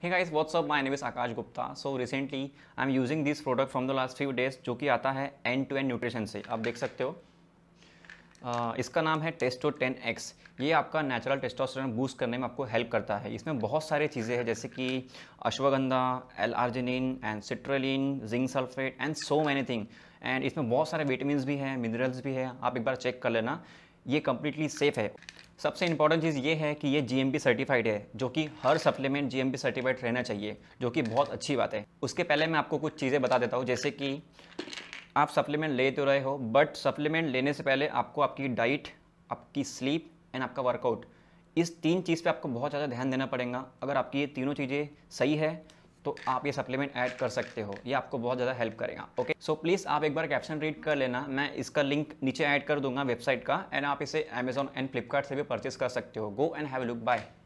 Hey guys, what's up? My is Aakash Gupta so recently I am using this product from the last few days जो कि आता है and to and nutrition से आप देख सकते हो Uh, इसका नाम है टेस्टो टेन एक्स ये आपका नेचुरल टेस्टोस्टेरोन बूस्ट करने में आपको हेल्प करता है इसमें बहुत सारी चीज़ें हैं जैसे कि ashwagandha L arginine and citrulline zinc sulphate and so many thing and इसमें बहुत सारे विटामिन भी हैं मिनरल्स भी हैं आप एक बार चेक कर लेना ये कम्प्लीटली सेफ़ है सबसे इंपॉर्टेंट चीज़ ये है कि ये जीएमपी सर्टिफाइड है जो कि हर सप्लीमेंट जीएमपी सर्टिफाइड रहना चाहिए जो कि बहुत अच्छी बात है उसके पहले मैं आपको कुछ चीज़ें बता देता हूँ जैसे कि आप सप्लीमेंट ले तो रहे हो बट सप्लीमेंट लेने से पहले आपको आपकी डाइट आपकी स्लीप एंड आपका वर्कआउट इस तीन चीज़ पे आपको बहुत ज़्यादा ध्यान देना पड़ेगा अगर आपकी ये तीनों चीज़ें सही है तो आप ये सप्लीमेंट ऐड कर सकते हो ये आपको बहुत ज़्यादा हेल्प करेगा ओके सो प्लीज़ आप एक बार कैप्शन रीड कर लेना मैं इसका लिंक नीचे ऐड कर दूंगा वेबसाइट का एंड आप इसे अमेजॉन एंड फ्लिपकार्ट से भी परचेज कर सकते हो go and have look bye